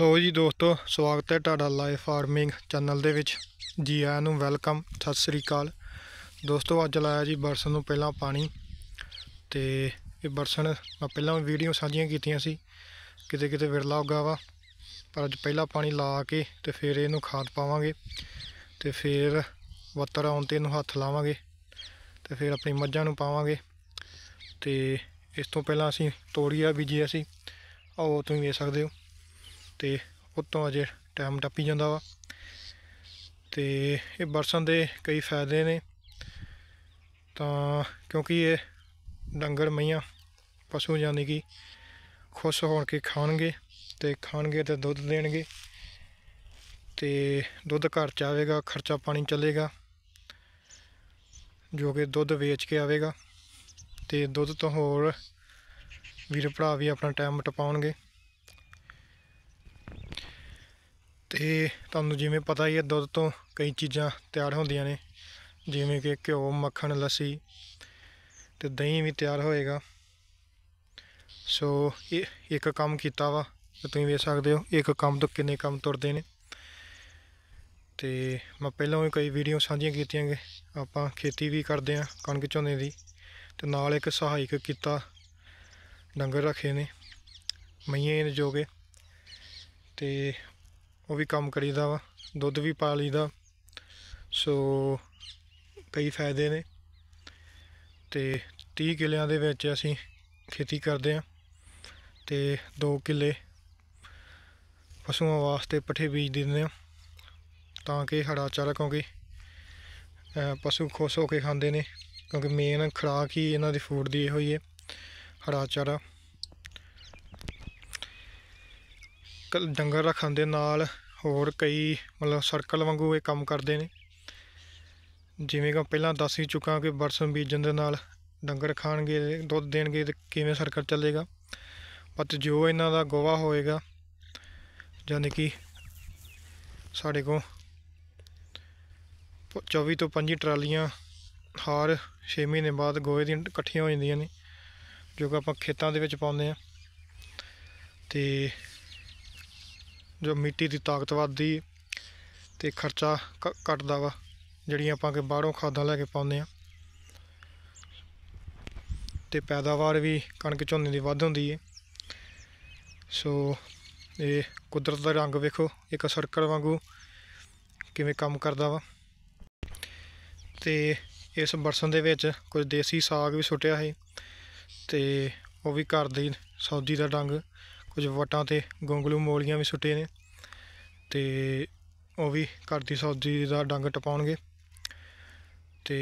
ਲੋ ਜੀ ਦੋਸਤੋ ਸਵਾਗਤ ਹੈ ਤੁਹਾਡਾ ਲਾਈਫ ਫਾਰਮਿੰਗ ਚੈਨਲ ਦੇ ਵਿੱਚ ਜੀ ਆਇਆਂ ਨੂੰ ਵੈਲਕਮ ਸਤਿ ਸ੍ਰੀ ਅਕਾਲ ਦੋਸਤੋ ਅੱਜ ਲਾਇਆ ਜੀ ਬਰਸਨ ਨੂੰ ਪਹਿਲਾਂ ਪਾਣੀ ਤੇ ਇਹ ਬਰਸਨ ਮੈਂ ਪਹਿਲਾਂ ਵੀ ਵੀਡੀਓ ਸਾਂਝੀਆਂ ਕੀਤੀਆਂ ਸੀ ਕਿਤੇ ਕਿਤੇ ਵਿਰਲਾ ਉਗਾ ਵਾ ਪਰ ਅੱਜ ਪਹਿਲਾਂ ਪਾਣੀ ਲਾ ਕੇ ਤੇ ਫਿਰ ਇਹਨੂੰ ਖਾਦ ਪਾਵਾਂਗੇ ਤੇ ਫਿਰ ਵੱਤਰ ਆਉਣ ਤੇ ਇਹਨੂੰ ਹੱਥ ਲਾਵਾਂਗੇ ਤੇ ਫਿਰ ਆਪਣੀ ਮੱਝਾਂ ਨੂੰ ਪਾਵਾਂਗੇ ਤੇ ਇਸ ਤੋਂ ਪਹਿਲਾਂ ਅਸੀਂ ਤੋੜੀਆ ਬੀਜੀ ਅਸੀਂ ਉਹ ਤੁਸੀਂ ਵੇਖ ਸਕਦੇ ਹੋ ਤੇ ਉਤੋਂ ਅਜੇ ਟਾਈਮ ਟੱਪੀ ਜਾਂਦਾ ਵਾ ਤੇ ਇਹ ਬਰਸਨ ਦੇ ਕਈ ਫਾਇਦੇ ਨੇ ਤਾਂ ਕਿਉਂਕਿ ਇਹ ਡੰਗਰ ਮਈਆਂ ਪਸ਼ੂ ਜਾਨੀ ਕਿ ਖੁਸ਼ ਹੋਣ ਕੇ ਖਾਣਗੇ ਤੇ ਖਾਣਗੇ ਤੇ ਦੁੱਧ ਦੇਣਗੇ ਤੇ ਦੁੱਧ ਘਰ ਚ ਆਵੇਗਾ ਖਰਚਾ ਪਾਣੀ ਚੱਲੇਗਾ ਜੋ ਕਿ ਦੁੱਧ ਵੇਚ ਕੇ ਆਵੇਗਾ ਤੇ ਦੁੱਧ ਤੋਂ ਹੋਰ ਵੀਰ ਭਰਾ ਵੀ ਆਪਣਾ ਟਾਈਮ ਟਪਾਉਣਗੇ ਤੇ ਤੁਹਾਨੂੰ ਜਿਵੇਂ ਪਤਾ ਹੀ ਹੈ ਦੁੱਧ ਤੋਂ ਕਈ ਚੀਜ਼ਾਂ ਤਿਆਰ ਹੁੰਦੀਆਂ ਨੇ ਜਿਵੇਂ ਕਿ ਘਿਓ ਮੱਖਣ ਲੱਸੀ ਤੇ ਦਹੀਂ ਵੀ ਤਿਆਰ ਹੋਏਗਾ ਸੋ ਇਹ ਇੱਕ ਕੰਮ ਕੀਤਾ ਵਾ ਤੁਸੀਂ ਵੇਖ ਸਕਦੇ ਹੋ ਇੱਕ ਕੰਮ ਤੋਂ ਕਿੰਨੇ ਕੰਮ ਤੁਰਦੇ ਨੇ ਤੇ ਮੈਂ ਪਹਿਲਾਂ ਵੀ ਕਈ ਵੀਡੀਓ ਸਾਂਝੀਆਂ ਕੀਤੀਆਂ ਕਿ ਆਪਾਂ ਖੇਤੀ ਵੀ ਕਰਦੇ ਆ ਕਣਕ ਝੋਨੇ ਦੀ ਤੇ ਨਾਲ ਇੱਕ ਸਹਾਇਕ ਕੀਤਾ ਡੰਗਰ ਰੱਖੇ ਨੇ ਮਈਆਂ ਨੇ ਜੋਗੇ ਤੇ ਉਹ ਵੀ ਕੰਮ ਕਰੀਦਾ ਵਾ ਦੁੱਧ ਵੀ ਪਾ ਲਈਦਾ ਸੋ ਕਈ ਫਾਇਦੇ ਨੇ ਤੇ 30 ਕਿੱਲਿਆਂ ਦੇ ਵਿੱਚ ਅਸੀਂ ਖੇਤੀ ਕਰਦੇ ਆ ਤੇ 2 ਕਿੱਲੇ ਪਸ਼ੂਆਂ ਵਾਸਤੇ ਪੱਠੇ ਬੀਜ ਦਿੰਦੇ ਆ ਤਾਂ ਕਿ ਹੜਾ ਚਾਰਾ ਕਿਉਂਕਿ ਪਸ਼ੂ ਖੁਸ਼ ਹੋ ਕੇ ਖਾਂਦੇ ਨੇ ਕਿਉਂਕਿ ਮੇਨ ਖਰਾਕ ਹੀ ਇਹਨਾਂ ਦੀ ਫੂਡ ਦੀ ਇਹੋ ਹੀ ਹੈ ਹਰਾ ਚਾਰਾ ਡੰਗਰ ਰੱਖਣ ਦੇ ਨਾਲ ਹੋਰ ਕਈ ਮਤਲਬ ਸਰਕਲ ਵਾਂਗੂ ਇਹ ਕੰਮ ਕਰਦੇ ਨੇ ਜਿਵੇਂ ਕਿ ਪਹਿਲਾਂ ਦੱਸ ਹੀ ਚੁੱਕਾ ਕਿ ਬਰਸਨ ਬੀਜਣ ਦੇ ਨਾਲ ਡੰਗਰ ਖਾਣਗੇ ਦੁੱਧ ਦੇਣਗੇ ਤੇ ਕਿਵੇਂ ਸਰਕਲ ਚੱਲੇਗਾ ਪਰ ਜੋ ਇਹਨਾਂ ਦਾ ਗੋਵਾ ਹੋਏਗਾ ਯਾਨੀ ਕਿ ਸਾਡੇ ਕੋ 24 ਤੋਂ 25 ਟਰਾਲੀਆਂ ਹਰ 6 ਮਹੀਨੇ ਬਾਅਦ ਗੋਏ ਦੀਆਂ ਇਕੱਠੀਆਂ ਹੋ ਜਾਂਦੀਆਂ ਨੇ ਜੋ ਕਿ ਆਪਾਂ ਖੇਤਾਂ ਦੇ ਵਿੱਚ ਪਾਉਂਦੇ ਆ ਤੇ ਜੋ ਮਿੱਟੀ ਦੀ ਤਾਕਤ ਵੱਧਦੀ ਤੇ ਖਰਚਾ ਘਟਦਾ ਵਾ ਜਿਹੜੀਆਂ ਆਪਾਂ ਕਿ ਬਾਹਰੋਂ ਖਾਦਾਂ ਲੈ ਕੇ ਪਾਉਂਦੇ ਆ ਤੇ ਪੈਦਾਵਾਰ ਵੀ ਕਣਕ ਝੋਨੇ ਦੀ ਵੱਧ ਹੁੰਦੀ ਹੈ ਸੋ ਇਹ ਕੁਦਰਤ ਦਾ ਰੰਗ ਵੇਖੋ ਇੱਕ ਸਰਕਲ ਵਾਂਗੂ ਕਿਵੇਂ ਕੰਮ ਕਰਦਾ ਵਾ ਤੇ ਇਸ ਬਰਸਨ ਦੇ ਵਿੱਚ ਕੁਝ ਦੇਸੀ ਸਾਗ ਵੀ ਸੁੱਟਿਆ ਹੈ ਤੇ ਉਹ ਵੀ ਘਰ ਦੀ ਸੌਦੀ ਦਾ ਡੰਗ ਕੁਝ ਵਟਾਂ ਤੇ ਗੋਂਗਲੂ ਮੋਲੀਆਂ ਵੀ ਸੁੱਟੇ ਨੇ ਤੇ ਉਹ ਵੀ ਘਰ ਦੀ ਦਾ ਡੰਗ ਟਪਾਉਣਗੇ ਤੇ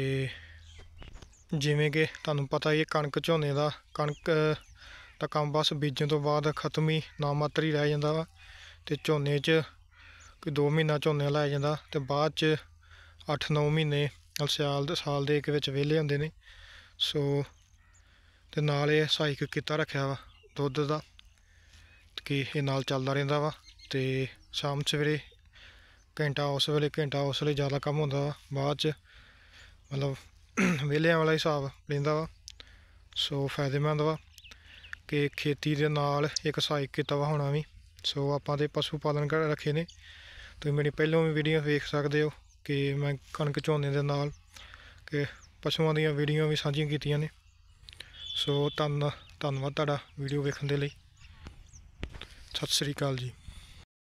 ਜਿਵੇਂ ਕਿ ਤੁਹਾਨੂੰ ਪਤਾ ਹੀ ਹੈ ਕਣਕ ਝੋਨੇ ਦਾ ਕਣਕ ਦਾ ਕੰਮ ਬਸ ਬੀਜਣ ਤੋਂ ਬਾਅਦ ਖਤਮ ਹੀ ਨਾ ਮਾਤਰ ਹੀ ਰਹਿ ਜਾਂਦਾ ਵਾ ਤੇ ਝੋਨੇ 'ਚ ਕਿ 2 ਮਹੀਨਾ ਝੋਨੇ ਲਾਇਆ ਜਾਂਦਾ ਤੇ ਬਾਅਦ 'ਚ 8-9 ਮਹੀਨੇ ਸਾਲ ਦੇ ਸਾਲ ਦੇ ਇੱਕ ਵਿੱਚ ਵਿਹਲੇ ਹੁੰਦੇ ਨੇ ਸੋ ਤੇ ਨਾਲ ਇਹ ਸਹਾਇਕ ਕੀਤਾ ਰੱਖਿਆ ਵਾ ਦੁੱਧ ਦਾ ਕਿ ਇਹ ਨਾਲ ਚੱਲਦਾ ਰਹਿੰਦਾ ਵਾ ਤੇ ਸ਼ਾਮ ਸਵੇਰੇ ਘੰਟਾ ਉਸ ਵੇਲੇ ਘੰਟਾ ਉਸ ਵੇਲੇ ਜ਼ਿਆਦਾ ਕੰਮ ਹੁੰਦਾ ਵਾ ਬਾਅਦ ਚ ਮਤਲਬ ਵਿਹਲਿਆਂ ਵਾਲਾ ਹਿਸਾਬ ਲੈਂਦਾ ਵਾ ਸੋ ਫਾਇਦੇਮੰਦ ਵਾ ਕਿ ਖੇਤੀ ਦੇ ਨਾਲ ਇੱਕ ਸਹਾਇਕ ਕਿੱਤਾ ਵਾ ਹੋਣਾ ਵੀ ਸੋ ਆਪਾਂ ਦੇ ਪਸ਼ੂ ਪਾਲਣ ਕਰ ਰੱਖੇ ਨੇ ਤੁਸੀਂ ਮੇਰੀ ਪਹਿਲੋਂ ਵੀ ਵੀਡੀਓ ਵੇਖ ਸਕਦੇ ਹੋ ਕਿ ਮੈਂ ਕਣਕ ਝੋਨੇ ਦੇ ਨਾਲ ਕਿ ਪਸ਼ੂਆਂ ਦੀਆਂ ਵੀਡੀਓ ਵੀ ਸਾਂਝੀਆਂ ਕੀਤੀਆਂ ਨੇ ਸੋ ਧੰਨ ਧੰਨਵਾਦ ਤੁਹਾਡਾ ਵੀਡੀਓ ਵੇਖਣ ਦੇ ਲਈ ਸਤਿ ਸ੍ਰੀ ਅਕਾਲ ਜੀ